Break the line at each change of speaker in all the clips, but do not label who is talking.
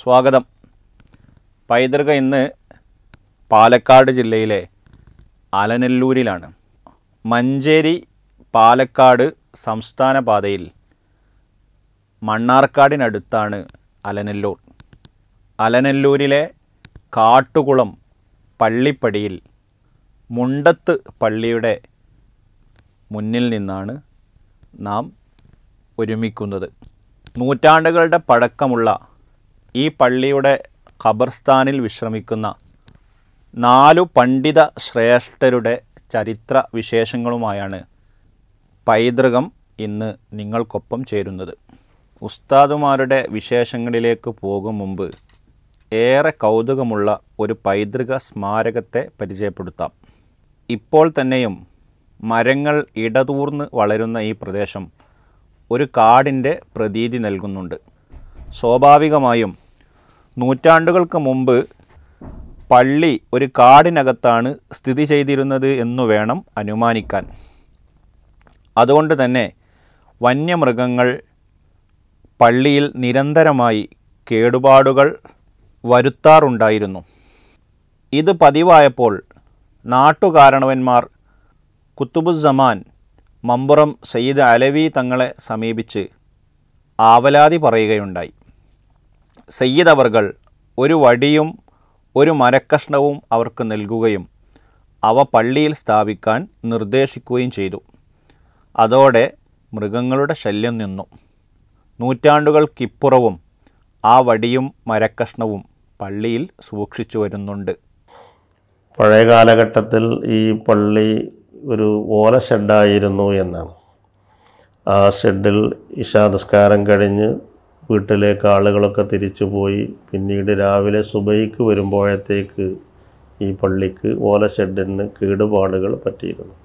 സ്വാഗതം പൈതൃക ഇന്ന് പാലക്കാട് ജില്ലയിലെ അലനെല്ലൂരിലാണ് മഞ്ചേരി പാലക്കാട് സംസ്ഥാന പാതയിൽ മണ്ണാർക്കാടിനടുത്താണ് അലനെല്ലൂർ അലനെല്ലൂരിലെ കാട്ടുകുളം പള്ളിപ്പടിയിൽ മുണ്ടത്ത് പള്ളിയുടെ മുന്നിൽ നിന്നാണ് നാം ഒരുമിക്കുന്നത് നൂറ്റാണ്ടുകളുടെ പഴക്കമുള്ള ഈ പള്ളിയുടെ ഖബർസ്ഥാനിൽ വിശ്രമിക്കുന്ന നാലു പണ്ഡിത ശ്രേഷ്ഠരുടെ ചരിത്ര വിശേഷങ്ങളുമായാണ് പൈതൃകം ഇന്ന് നിങ്ങൾക്കൊപ്പം ചേരുന്നത് ഉസ്താദുമാരുടെ വിശേഷങ്ങളിലേക്ക് പോകും മുമ്പ് ഏറെ കൗതുകമുള്ള ഒരു പൈതൃക സ്മാരകത്തെ പരിചയപ്പെടുത്താം ഇപ്പോൾ തന്നെയും മരങ്ങൾ ഇടതൂർന്ന് വളരുന്ന ഈ പ്രദേശം ഒരു കാടിൻ്റെ പ്രതീതി നൽകുന്നുണ്ട് സ്വാഭാവികമായും നൂറ്റാണ്ടുകൾക്ക് മുമ്പ് പള്ളി ഒരു കാടിനകത്താണ് സ്ഥിതി ചെയ്തിരുന്നത് എന്നു വേണം അനുമാനിക്കാൻ അതുകൊണ്ട് തന്നെ വന്യമൃഗങ്ങൾ പള്ളിയിൽ നിരന്തരമായി കേടുപാടുകൾ വരുത്താറുണ്ടായിരുന്നു ഇത് പതിവായപ്പോൾ നാട്ടുകാരണവന്മാർ കുത്തുബുസമാൻ മമ്പുറം സയ്യിദ് അലവി തങ്ങളെ സമീപിച്ച് ആവലാതി പറയുകയുണ്ടായി സയ്യിദ് ഒരു വടിയും ഒരു മരക്കഷ്ണവും അവർക്ക് നൽകുകയും അവ പള്ളിയിൽ സ്ഥാപിക്കാൻ നിർദ്ദേശിക്കുകയും ചെയ്തു അതോടെ മൃഗങ്ങളുടെ ശല്യം നിന്നു നൂറ്റാണ്ടുകൾക്കിപ്പുറവും ആ വടിയും മരക്കഷ്ണവും പള്ളിയിൽ സൂക്ഷിച്ചു വരുന്നുണ്ട്
പഴയ കാലഘട്ടത്തിൽ ഈ പള്ളി ഒരു ഓല ഷെഡായിരുന്നു എന്നാണ് ആ ഷെഡിൽ ഇഷാദസ്കാരം കഴിഞ്ഞ് വീട്ടിലേക്ക് ആളുകളൊക്കെ തിരിച്ചു പോയി പിന്നീട് രാവിലെ സുബൈക്ക് വരുമ്പോഴത്തേക്ക് ഈ പള്ളിക്ക് ഓല ഷെഡിന് കേടുപാടുകൾ പറ്റിയിരുന്നു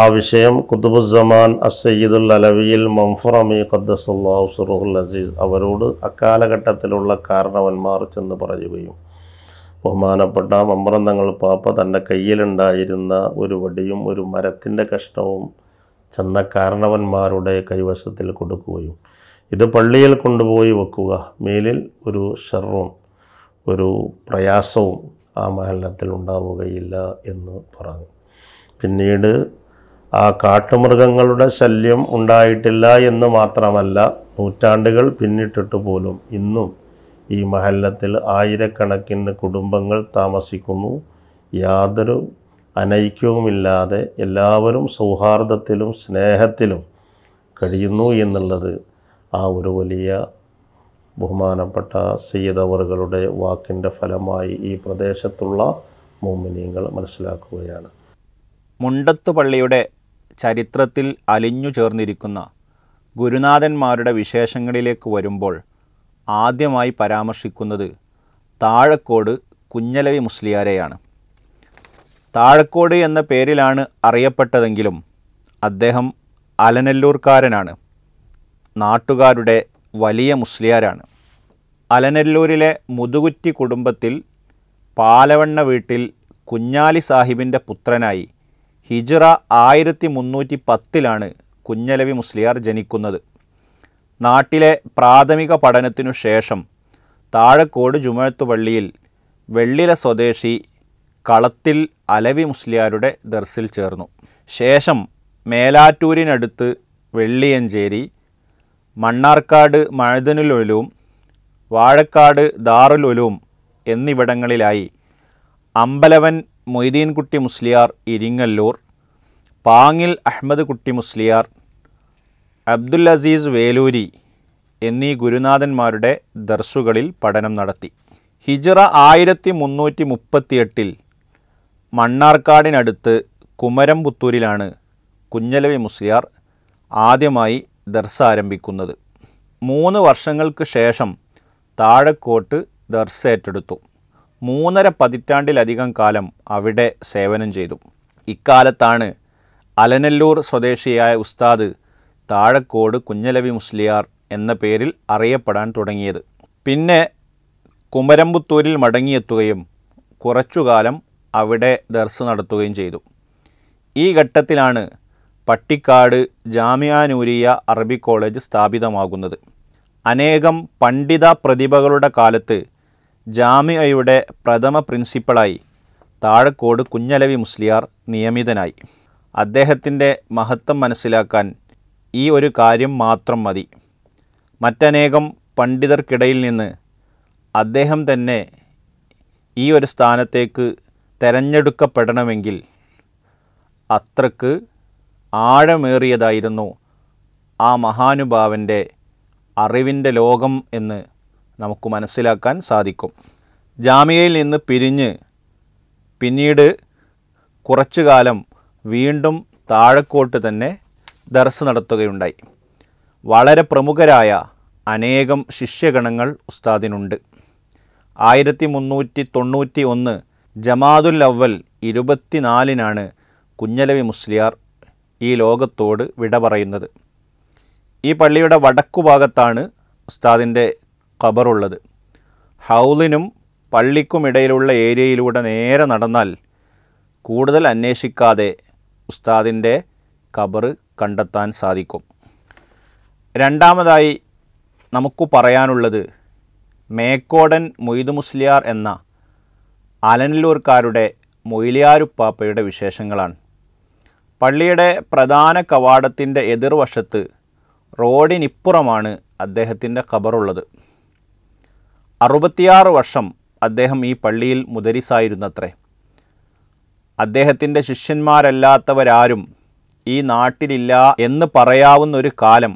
ആ വിഷയം കുത്തുബുസമാൻ അസയ്യിദുൽ അലവിയിൽ മംഫറമി ഖദ്ദസുല്ലാഹു സുറുഹുൽ അസീസ് അവരോട് അക്കാലഘട്ടത്തിലുള്ള കാരണവന്മാർ ചെന്ന് പറയുകയും ബഹുമാനപ്പെട്ട തങ്ങൾ പാപ്പ തൻ്റെ കയ്യിലുണ്ടായിരുന്ന ഒരു വടിയും ഒരു മരത്തിൻ്റെ കഷ്ണവും ചെന്ന കാരണവന്മാരുടെ കൈവശത്തിൽ കൊടുക്കുകയും ഇത് പള്ളിയിൽ കൊണ്ടുപോയി വെക്കുക മേലിൽ ഒരു ഷെറും ഒരു പ്രയാസവും ആ മഹലത്തിൽ ഉണ്ടാവുകയില്ല എന്ന് പറഞ്ഞു പിന്നീട് ആ കാട്ടുമൃഗങ്ങളുടെ ശല്യം ഉണ്ടായിട്ടില്ല എന്ന് മാത്രമല്ല നൂറ്റാണ്ടുകൾ പിന്നിട്ടിട്ട് പോലും ഇന്നും ഈ മഹല്ലത്തിൽ ആയിരക്കണക്കിന് കുടുംബങ്ങൾ താമസിക്കുന്നു യാതൊരു അനൈക്യവുമില്ലാതെ എല്ലാവരും സൗഹാർദ്ദത്തിലും സ്നേഹത്തിലും കഴിയുന്നു എന്നുള്ളത് ആ ഒരു വലിയ ബഹുമാനപ്പെട്ട സയ്യിദ് വാക്കിൻ്റെ ഫലമായി ഈ പ്രദേശത്തുള്ള മോമിനിയങ്ങൾ
മനസ്സിലാക്കുകയാണ് മുണ്ടത്ത് പള്ളിയുടെ ചരിത്രത്തിൽ അലിഞ്ഞു ചേർന്നിരിക്കുന്ന ഗുരുനാഥന്മാരുടെ വിശേഷങ്ങളിലേക്ക് വരുമ്പോൾ ആദ്യമായി പരാമർശിക്കുന്നത് താഴക്കോട് കുഞ്ഞലവി മുസ്ലിയാരെയാണ് താഴക്കോട് എന്ന പേരിലാണ് അറിയപ്പെട്ടതെങ്കിലും അദ്ദേഹം അലനല്ലൂർക്കാരനാണ് നാട്ടുകാരുടെ വലിയ മുസ്ലിയാരാണ് അലനല്ലൂരിലെ മുതുകുറ്റി കുടുംബത്തിൽ പാലവണ്ണ വീട്ടിൽ കുഞ്ഞാലി സാഹിബിൻ്റെ പുത്രനായി ഹിജ്റ ആയിരത്തി മുന്നൂറ്റി പത്തിലാണ് കുഞ്ഞലവി മുസ്ലിയാർ ജനിക്കുന്നത് നാട്ടിലെ പ്രാഥമിക പഠനത്തിനു ശേഷം താഴക്കോട് പള്ളിയിൽ വെള്ളില സ്വദേശി കളത്തിൽ അലവി മുസ്ലിയാരുടെ ദർസിൽ ചേർന്നു ശേഷം മേലാറ്റൂരിനടുത്ത് വെള്ളിയഞ്ചേരി മണ്ണാർക്കാട് മഴതനുലൊലും വാഴക്കാട് ദാറുലൊലും എന്നിവിടങ്ങളിലായി അമ്പലവൻ മൊയ്തീൻകുട്ടി മുസ്ലിയാർ ഇരിങ്ങല്ലൂർ പാങ്ങിൽ അഹമ്മദ് കുട്ടി മുസ്ലിയാർ അബ്ദുൽ അസീസ് വേലൂരി എന്നീ ഗുരുനാഥന്മാരുടെ ദർസുകളിൽ പഠനം നടത്തി ഹിജറ ആയിരത്തി മുന്നൂറ്റി മുപ്പത്തിയെട്ടിൽ മണ്ണാർക്കാടിനടുത്ത് കുമരംപുത്തൂരിലാണ് കുഞ്ഞലവി മുസ്ലിയാർ ആദ്യമായി ദർസ ആരംഭിക്കുന്നത് മൂന്ന് വർഷങ്ങൾക്ക് ശേഷം താഴക്കോട്ട് ദർസ ഏറ്റെടുത്തു മൂന്നര പതിറ്റാണ്ടിലധികം കാലം അവിടെ സേവനം ചെയ്തു ഇക്കാലത്താണ് അലനല്ലൂർ സ്വദേശിയായ ഉസ്താദ് താഴക്കോട് കുഞ്ഞലവി മുസ്ലിയാർ എന്ന പേരിൽ അറിയപ്പെടാൻ തുടങ്ങിയത് പിന്നെ കുമരമ്പുത്തൂരിൽ മടങ്ങിയെത്തുകയും കുറച്ചുകാലം അവിടെ ദർസ് നടത്തുകയും ചെയ്തു ഈ ഘട്ടത്തിലാണ് പട്ടിക്കാട് ജാമിയാനൂരിയ അറബി കോളേജ് സ്ഥാപിതമാകുന്നത് അനേകം പണ്ഡിത പ്രതിഭകളുടെ കാലത്ത് ജാമിയയുടെ പ്രഥമ പ്രിൻസിപ്പളായി താഴക്കോട് കുഞ്ഞലവി മുസ്ലിയാർ നിയമിതനായി അദ്ദേഹത്തിൻ്റെ മഹത്വം മനസ്സിലാക്കാൻ ഈ ഒരു കാര്യം മാത്രം മതി മറ്റനേകം പണ്ഡിതർക്കിടയിൽ നിന്ന് അദ്ദേഹം തന്നെ ഈ ഒരു സ്ഥാനത്തേക്ക് തിരഞ്ഞെടുക്കപ്പെടണമെങ്കിൽ അത്രക്ക് ആഴമേറിയതായിരുന്നു ആ മഹാനുഭാവൻ്റെ അറിവിൻ്റെ ലോകം എന്ന് നമുക്ക് മനസ്സിലാക്കാൻ സാധിക്കും ജാമ്യയിൽ നിന്ന് പിരിഞ്ഞ് പിന്നീട് കുറച്ചു കാലം വീണ്ടും താഴക്കോട്ട് തന്നെ ദർസ് നടത്തുകയുണ്ടായി വളരെ പ്രമുഖരായ അനേകം ശിഷ്യഗണങ്ങൾ ഉസ്താദിനുണ്ട് ആയിരത്തി മുന്നൂറ്റി തൊണ്ണൂറ്റി ഒന്ന് ജമാതുൽ അവൽ ഇരുപത്തിനാലിനാണ് കുഞ്ഞലവി മുസ്ലിയാർ ഈ ലോകത്തോട് വിട പറയുന്നത് ഈ പള്ളിയുടെ വടക്കു ഭാഗത്താണ് ഉസ്താദിൻ്റെ ഖബറുള്ളത് ഹൗലിനും പള്ളിക്കുമിടയിലുള്ള ഏരിയയിലൂടെ നേരെ നടന്നാൽ കൂടുതൽ അന്വേഷിക്കാതെ ഉസ്താദിൻ്റെ ഖബർ കണ്ടെത്താൻ സാധിക്കും രണ്ടാമതായി നമുക്ക് പറയാനുള്ളത് മേക്കോടൻ മൊയ്തു മുസ്ലിയാർ എന്ന അലനല്ലൂർക്കാരുടെ മൊയ്ലിയാരുപ്പാപ്പയുടെ വിശേഷങ്ങളാണ് പള്ളിയുടെ പ്രധാന കവാടത്തിൻ്റെ എതിർവശത്ത് റോഡിനിപ്പുറമാണ് അദ്ദേഹത്തിൻ്റെ ഖബറുള്ളത് അറുപത്തിയാറ് വർഷം അദ്ദേഹം ഈ പള്ളിയിൽ മുദരിസായിരുന്നത്രേ അദ്ദേഹത്തിൻ്റെ ശിഷ്യന്മാരല്ലാത്തവരാരും ഈ നാട്ടിലില്ല എന്ന് പറയാവുന്ന ഒരു കാലം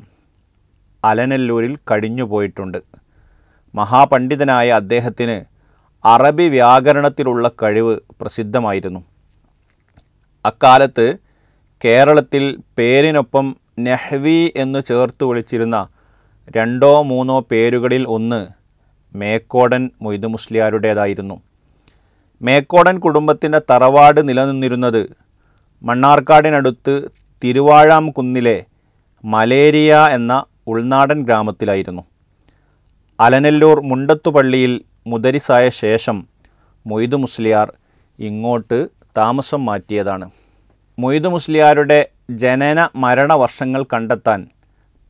അലനല്ലൂരിൽ കഴിഞ്ഞുപോയിട്ടുണ്ട് മഹാപണ്ഡിതനായ അദ്ദേഹത്തിന് അറബി വ്യാകരണത്തിലുള്ള കഴിവ് പ്രസിദ്ധമായിരുന്നു അക്കാലത്ത് കേരളത്തിൽ പേരിനൊപ്പം നെഹ്വി എന്ന് ചേർത്ത് വിളിച്ചിരുന്ന രണ്ടോ മൂന്നോ പേരുകളിൽ ഒന്ന് മേക്കോടൻ മൊയ്തു മുസ്ലിയാരുടേതായിരുന്നു മേക്കോടൻ കുടുംബത്തിൻ്റെ തറവാട് നിലനിന്നിരുന്നത് മണ്ണാർക്കാടിനടുത്ത് തിരുവാഴാം കുന്നിലെ മലേരിയ എന്ന ഉൾനാടൻ ഗ്രാമത്തിലായിരുന്നു അലനല്ലൂർ മുണ്ടത്തുപള്ളിയിൽ മുദരിസായ ശേഷം മൊയ്തു മുസ്ലിയാർ ഇങ്ങോട്ട് താമസം മാറ്റിയതാണ് മൊയ്ത് മുസ്ലിയാരുടെ ജനന മരണ വർഷങ്ങൾ കണ്ടെത്താൻ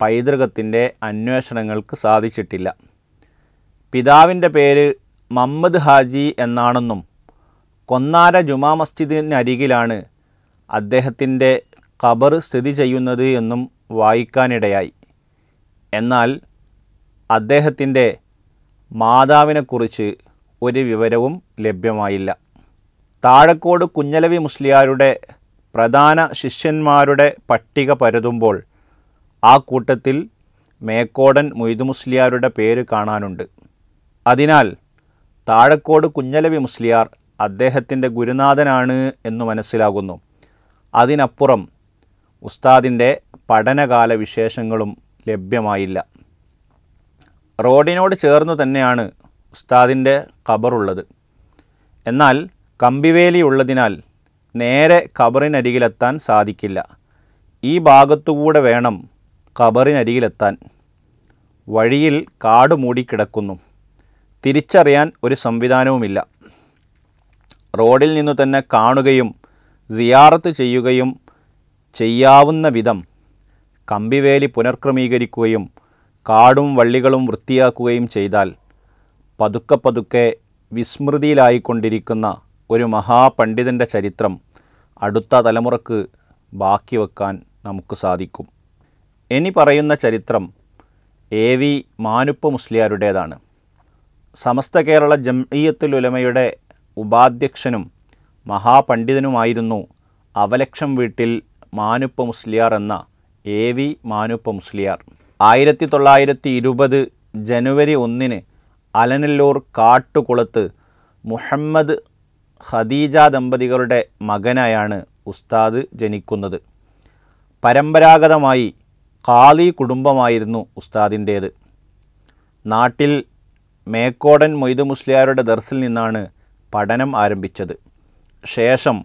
പൈതൃകത്തിൻ്റെ അന്വേഷണങ്ങൾക്ക് സാധിച്ചിട്ടില്ല പിതാവിൻ്റെ പേര് മമ്മദ് ഹാജി എന്നാണെന്നും കൊന്നാര ജുമാ മസ്ജിദിനരികിലാണ് അദ്ദേഹത്തിൻ്റെ ഖബർ സ്ഥിതി ചെയ്യുന്നത് എന്നും വായിക്കാനിടയായി എന്നാൽ അദ്ദേഹത്തിൻ്റെ മാതാവിനെക്കുറിച്ച് ഒരു വിവരവും ലഭ്യമായില്ല താഴക്കോട് കുഞ്ഞലവി മുസ്ലിയാരുടെ പ്രധാന ശിഷ്യന്മാരുടെ പട്ടിക പരതുമ്പോൾ ആ കൂട്ടത്തിൽ മേക്കോടൻ മൊയ്തു മുസ്ലിയാരുടെ പേര് കാണാനുണ്ട് അതിനാൽ താഴക്കോട് കുഞ്ഞലവി മുസ്ലിയാർ അദ്ദേഹത്തിൻ്റെ ഗുരുനാഥനാണ് എന്ന് മനസ്സിലാകുന്നു അതിനപ്പുറം ഉസ്താദിൻ്റെ പഠനകാല വിശേഷങ്ങളും ലഭ്യമായില്ല റോഡിനോട് ചേർന്നു തന്നെയാണ് ഉസ്താദിൻ്റെ ഖബറുള്ളത് എന്നാൽ കമ്പിവേലിയുള്ളതിനാൽ നേരെ കബറിനരികിലെത്താൻ സാധിക്കില്ല ഈ ഭാഗത്തുകൂടെ വേണം കബറിനരികിലെത്താൻ വഴിയിൽ കാട് മൂടിക്കിടക്കുന്നു തിരിച്ചറിയാൻ ഒരു സംവിധാനവുമില്ല റോഡിൽ നിന്നു തന്നെ കാണുകയും സിയാറത്ത് ചെയ്യുകയും ചെയ്യാവുന്ന വിധം കമ്പിവേലി പുനർക്രമീകരിക്കുകയും കാടും വള്ളികളും വൃത്തിയാക്കുകയും ചെയ്താൽ പതുക്കെ പതുക്കെ വിസ്മൃതിയിലായിക്കൊണ്ടിരിക്കുന്ന ഒരു മഹാപണ്ഡിതൻ്റെ ചരിത്രം അടുത്ത തലമുറക്ക് ബാക്കി വെക്കാൻ നമുക്ക് സാധിക്കും ഇനി പറയുന്ന ചരിത്രം എ വി മാനുപ്പ മുസ്ലിയാരുടേതാണ് സമസ്ത കേരള ജംഇയത്തുൽ ഉലമയുടെ ഉപാധ്യക്ഷനും മഹാപണ്ഡിതനുമായിരുന്നു അവലക്ഷം വീട്ടിൽ മാനുപ്പ മുസ്ലിയാർ എന്ന എ വി മാനുപ്പ മുസ്ലിയാർ ആയിരത്തി തൊള്ളായിരത്തി ഇരുപത് ജനുവരി ഒന്നിന് അലനല്ലൂർ കാട്ടുകുളത്ത് മുഹമ്മദ് ഖദീജ ദമ്പതികളുടെ മകനായാണ് ഉസ്താദ് ജനിക്കുന്നത് പരമ്പരാഗതമായി ഖാലി കുടുംബമായിരുന്നു ഉസ്താദിൻ്റേത് നാട്ടിൽ മേക്കോടൻ മൊയ്തു മുസ്ലിയാരുടെ ദർസിൽ നിന്നാണ് പഠനം ആരംഭിച്ചത് ശേഷം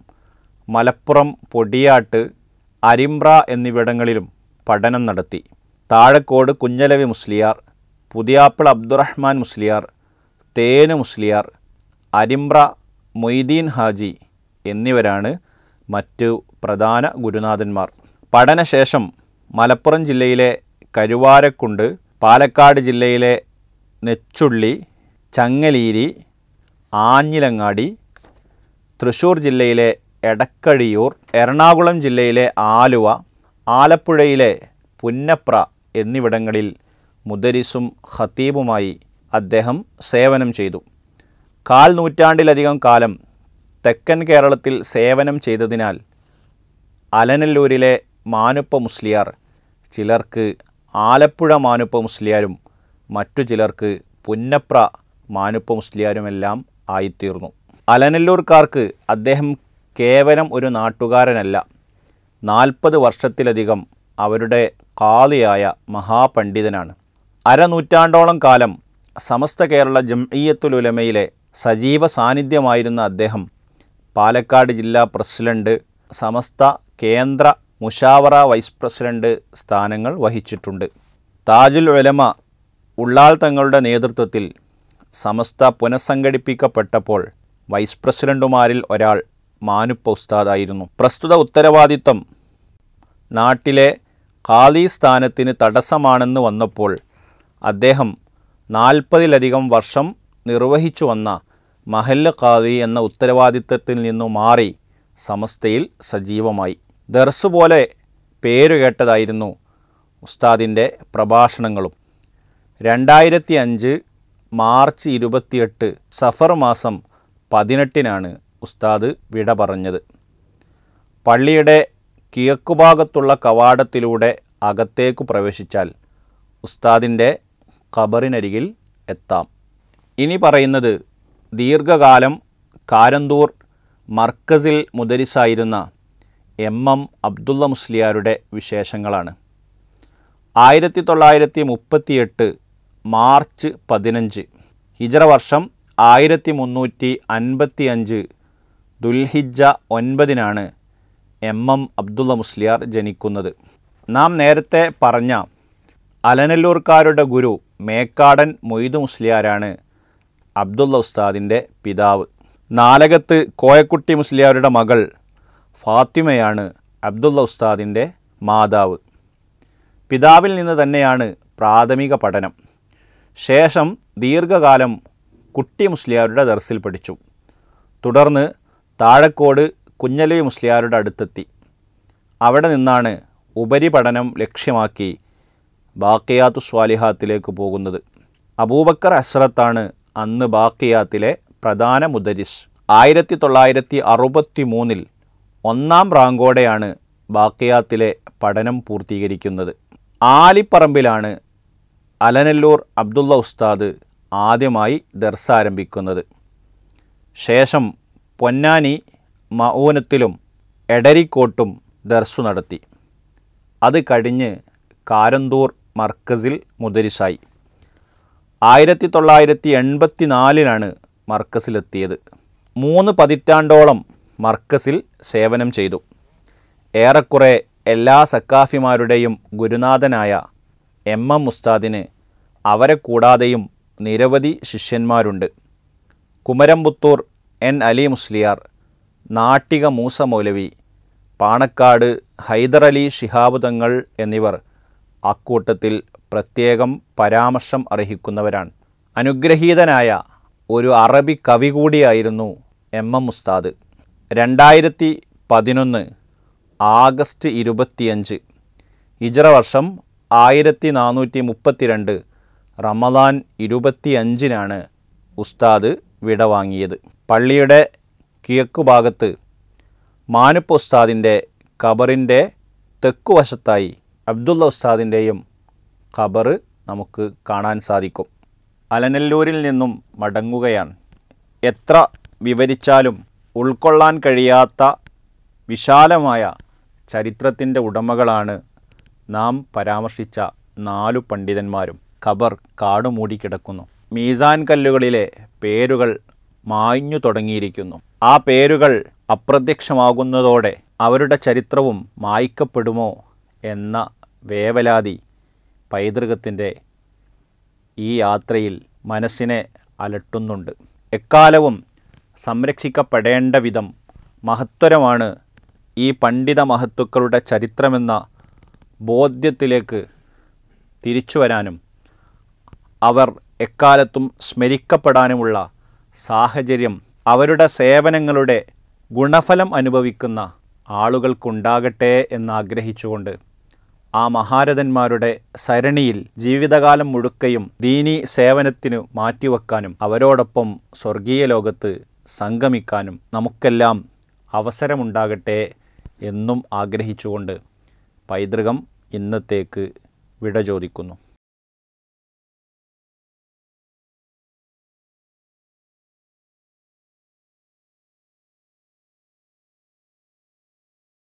മലപ്പുറം പൊടിയാട്ട് അരിമ്പ്ര എന്നിവിടങ്ങളിലും പഠനം നടത്തി താഴക്കോട് കുഞ്ഞലവി മുസ്ലിയാർ പുതിയാപ്പിൾ അബ്ദുറഹ്മാൻ മുസ്ലിയാർ തേന് മുസ്ലിയാർ അരിമ്പ്ര മൊയ്തീൻ ഹാജി എന്നിവരാണ് മറ്റു പ്രധാന ഗുരുനാഥന്മാർ പഠനശേഷം മലപ്പുറം ജില്ലയിലെ കരുവാരക്കുണ്ട് പാലക്കാട് ജില്ലയിലെ നെച്ചുള്ളി ചങ്ങലീരി ആഞ്ഞിലങ്ങാടി തൃശ്ശൂർ ജില്ലയിലെ എടക്കഴിയൂർ എറണാകുളം ജില്ലയിലെ ആലുവ ആലപ്പുഴയിലെ പുന്നപ്ര എന്നിവിടങ്ങളിൽ മുദരിസും ഖത്തീബുമായി അദ്ദേഹം സേവനം ചെയ്തു കാൽ നൂറ്റാണ്ടിലധികം കാലം തെക്കൻ കേരളത്തിൽ സേവനം ചെയ്തതിനാൽ അലനല്ലൂരിലെ മാനുപ്പ മുസ്ലിയാർ ചിലർക്ക് ആലപ്പുഴ മാനുപ്പ മുസ്ലിയാരും മറ്റു ചിലർക്ക് പുന്നപ്ര മാനുപ്പ മുസ്ലിയാരുമെല്ലാം ആയിത്തീർന്നു അലനല്ലൂർക്കാർക്ക് അദ്ദേഹം കേവലം ഒരു നാട്ടുകാരനല്ല നാൽപ്പത് വർഷത്തിലധികം അവരുടെ കാളിയായ മഹാപണ്ഡിതനാണ് അരനൂറ്റാണ്ടോളം കാലം സമസ്ത കേരള ജംഇയ്യത്തുലുലമയിലെ സജീവ സാന്നിധ്യമായിരുന്ന അദ്ദേഹം പാലക്കാട് ജില്ലാ പ്രസിഡന്റ് സമസ്ത കേന്ദ്ര മുഷാവറ വൈസ് പ്രസിഡന്റ് സ്ഥാനങ്ങൾ വഹിച്ചിട്ടുണ്ട് താജുൽ ഉലമ ഉള്ളാൾ തങ്ങളുടെ നേതൃത്വത്തിൽ സമസ്ത പുനഃസംഘടിപ്പിക്കപ്പെട്ടപ്പോൾ വൈസ് പ്രസിഡന്റുമാരിൽ ഒരാൾ മാനുപ്പ ഉസ്താദായിരുന്നു പ്രസ്തുത ഉത്തരവാദിത്വം നാട്ടിലെ ഖാദി സ്ഥാനത്തിന് തടസ്സമാണെന്ന് വന്നപ്പോൾ അദ്ദേഹം നാൽപ്പതിലധികം വർഷം നിർവഹിച്ചു വന്ന മഹല്ല ഖാദി എന്ന ഉത്തരവാദിത്തത്തിൽ നിന്നു മാറി സമസ്തയിൽ സജീവമായി ദർസ് പോലെ പേരുകേട്ടതായിരുന്നു ഉസ്താദിൻ്റെ പ്രഭാഷണങ്ങളും രണ്ടായിരത്തി അഞ്ച് മാർച്ച് ഇരുപത്തിയെട്ട് സഫർ മാസം പതിനെട്ടിനാണ് ഉസ്താദ് വിട പറഞ്ഞത് പള്ളിയുടെ കിഴക്കുഭാഗത്തുള്ള കവാടത്തിലൂടെ അകത്തേക്ക് പ്രവേശിച്ചാൽ ഉസ്താദിൻ്റെ ഖബറിനരികിൽ എത്താം ഇനി പറയുന്നത് ദീർഘകാലം കാരന്തൂർ മർക്കസിൽ മുദരിസായിരുന്ന എം എം അബ്ദുള്ള മുസ്ലിയാരുടെ വിശേഷങ്ങളാണ് ആയിരത്തി തൊള്ളായിരത്തി മുപ്പത്തിയെട്ട് മാർച്ച് പതിനഞ്ച് ഹിജറ വർഷം ആയിരത്തി മുന്നൂറ്റി അൻപത്തി അഞ്ച് ദുൽഹിജ ഒൻപതിനാണ് എം എം അബ്ദുള്ള മുസ്ലിയാർ ജനിക്കുന്നത് നാം നേരത്തെ പറഞ്ഞ അലനല്ലൂർക്കാരുടെ ഗുരു മേക്കാടൻ മൊയ്തു മുസ്ലിയാരാണ് അബ്ദുള്ള ഉസ്താദിൻ്റെ പിതാവ് നാലകത്ത് കോയക്കുട്ടി മുസ്ലിയാരുടെ മകൾ ഫാത്തിമയാണ് അബ്ദുള്ള ഉസ്താദിൻ്റെ മാതാവ് പിതാവിൽ നിന്ന് തന്നെയാണ് പ്രാഥമിക പഠനം ശേഷം ദീർഘകാലം കുട്ടി മുസ്ലിയാരുടെ ദർസിൽ പഠിച്ചു തുടർന്ന് താഴക്കോട് കുഞ്ഞലവി മുസ്ലിയാരുടെ അടുത്തെത്തി അവിടെ നിന്നാണ് ഉപരിപഠനം ലക്ഷ്യമാക്കി ബാക്കിയാത്തു സ്വാലിഹാത്തിലേക്ക് പോകുന്നത് അബൂബക്കർ അസ്രത്താണ് അന്ന് ബാക്കിയാത്തിലെ പ്രധാന മുദരിസ് ആയിരത്തി തൊള്ളായിരത്തി അറുപത്തി മൂന്നിൽ ഒന്നാം റാങ്കോടെയാണ് ബാക്കിയാത്തിലെ പഠനം പൂർത്തീകരിക്കുന്നത് ആലിപ്പറമ്പിലാണ് അലനല്ലൂർ അബ്ദുള്ള ഉസ്താദ് ആദ്യമായി ദർസ് ആരംഭിക്കുന്നത് ശേഷം പൊന്നാനി മൗനത്തിലും എടരിക്കോട്ടും ദർസു നടത്തി അത് കഴിഞ്ഞ് കാരന്തൂർ മർക്കസിൽ മുദരിസായി ആയിരത്തി തൊള്ളായിരത്തി എൺപത്തി നാലിലാണ് മർക്കസിലെത്തിയത് മൂന്ന് പതിറ്റാണ്ടോളം മർക്കസിൽ സേവനം ചെയ്തു ഏറെക്കുറെ എല്ലാ സക്കാഫിമാരുടെയും ഗുരുനാഥനായ എം എം മുസ്താദിന് അവരെ കൂടാതെയും നിരവധി ശിഷ്യന്മാരുണ്ട് കുമരംപുത്തൂർ എൻ അലി മുസ്ലിയാർ നാട്ടിക മൂസ മൗലവി പാണക്കാട് അലി ഷിഹാബുദങ്ങൾ എന്നിവർ അക്കൂട്ടത്തിൽ പ്രത്യേകം പരാമർശം അർഹിക്കുന്നവരാണ് അനുഗ്രഹീതനായ ഒരു അറബി കവി കൂടിയായിരുന്നു എം എം മുസ്താദ് രണ്ടായിരത്തി പതിനൊന്ന് ആഗസ്റ്റ് ഇരുപത്തിയഞ്ച് ഇജറ വർഷം ആയിരത്തി നാനൂറ്റി മുപ്പത്തിരണ്ട് റമദാൻ ഇരുപത്തിയഞ്ചിനാണ് ഉസ്താദ് വിട വാങ്ങിയത് പള്ളിയുടെ കിഴക്കുഭാഗത്ത് മാനുപ്പ് ഉസ്താദിൻ്റെ കബറിൻ്റെ തെക്കുവശത്തായി അബ്ദുള്ള ഉസ്താദിൻ്റെയും ഖബർ നമുക്ക് കാണാൻ സാധിക്കും അലനല്ലൂരിൽ നിന്നും മടങ്ങുകയാണ് എത്ര വിവരിച്ചാലും ഉൾക്കൊള്ളാൻ കഴിയാത്ത വിശാലമായ ചരിത്രത്തിൻ്റെ ഉടമകളാണ് നാം പരാമർശിച്ച നാലു പണ്ഡിതന്മാരും ഖബർ കാടുമൂടിക്കിടക്കുന്നു മീസാൻ കല്ലുകളിലെ പേരുകൾ മായ്ഞ്ഞു തുടങ്ങിയിരിക്കുന്നു ആ പേരുകൾ അപ്രത്യക്ഷമാകുന്നതോടെ അവരുടെ ചരിത്രവും മായ്ക്കപ്പെടുമോ എന്ന വേവലാതി പൈതൃകത്തിൻ്റെ ഈ യാത്രയിൽ മനസ്സിനെ അലട്ടുന്നുണ്ട് എക്കാലവും സംരക്ഷിക്കപ്പെടേണ്ട വിധം മഹത്വരമാണ് ഈ പണ്ഡിത മഹത്വക്കളുടെ ചരിത്രമെന്ന ബോധ്യത്തിലേക്ക് തിരിച്ചു വരാനും അവർ എക്കാലത്തും സ്മരിക്കപ്പെടാനുമുള്ള സാഹചര്യം അവരുടെ സേവനങ്ങളുടെ ഗുണഫലം അനുഭവിക്കുന്ന ആളുകൾക്കുണ്ടാകട്ടെ എന്നാഗ്രഹിച്ചുകൊണ്ട് ആ മഹാരഥന്മാരുടെ സരണിയിൽ ജീവിതകാലം മുഴുക്കയും ദീനീ സേവനത്തിനു മാറ്റിവെക്കാനും അവരോടൊപ്പം സ്വർഗീയ ലോകത്ത് സംഗമിക്കാനും നമുക്കെല്ലാം അവസരമുണ്ടാകട്ടെ എന്നും ആഗ്രഹിച്ചുകൊണ്ട് പൈതൃകം ഇന്നത്തേക്ക് വിട ചോദിക്കുന്നു